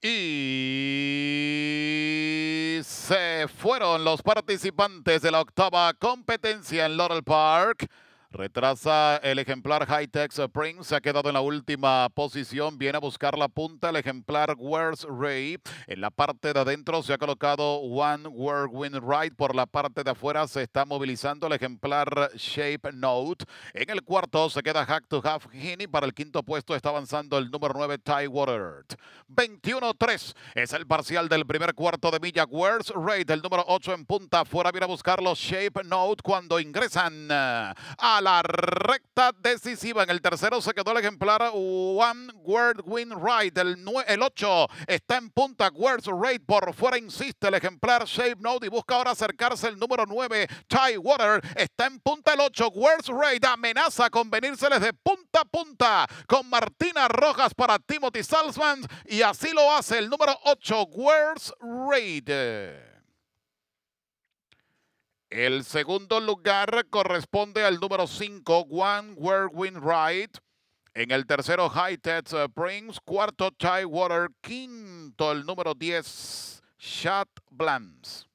Y se fueron los participantes de la octava competencia en Laurel Park. Retrasa el ejemplar Spring se ha quedado en la última posición, viene a buscar la punta, el ejemplar Where's Ray. En la parte de adentro se ha colocado One Wind Ride, por la parte de afuera se está movilizando el ejemplar Shape Note. En el cuarto se queda Hack to Half Hini, para el quinto puesto está avanzando el número 9 Ty Water. 21-3 es el parcial del primer cuarto de milla, Where's Ray, del número 8 en punta, afuera viene a buscarlo Shape Note cuando ingresan a la recta decisiva. En el tercero se quedó el ejemplar One World Win Ride. El, el 8 está en punta. World's Raid, por fuera insiste el ejemplar Shape Note y busca ahora acercarse el número 9. Chai Water está en punta el 8. World's Raid amenaza con venírseles de punta a punta con Martina Rojas para Timothy Salzman y así lo hace el número 8. World's Raid. El segundo lugar corresponde al número 5, One Whirlwind Ride. En el tercero, High Tech Springs. Eh, Cuarto, Tidewater. Quinto, el número 10, Shot Blans.